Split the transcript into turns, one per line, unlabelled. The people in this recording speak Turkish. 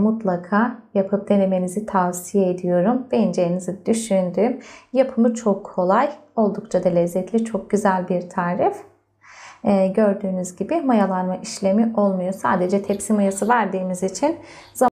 mutlaka yapıp denemenizi tavsiye ediyorum. Beğeneceğinizi düşündüğüm yapımı çok kolay, oldukça da lezzetli, çok güzel bir tarif. Ee, gördüğünüz gibi mayalanma işlemi olmuyor. Sadece tepsi mayası verdiğimiz için zaman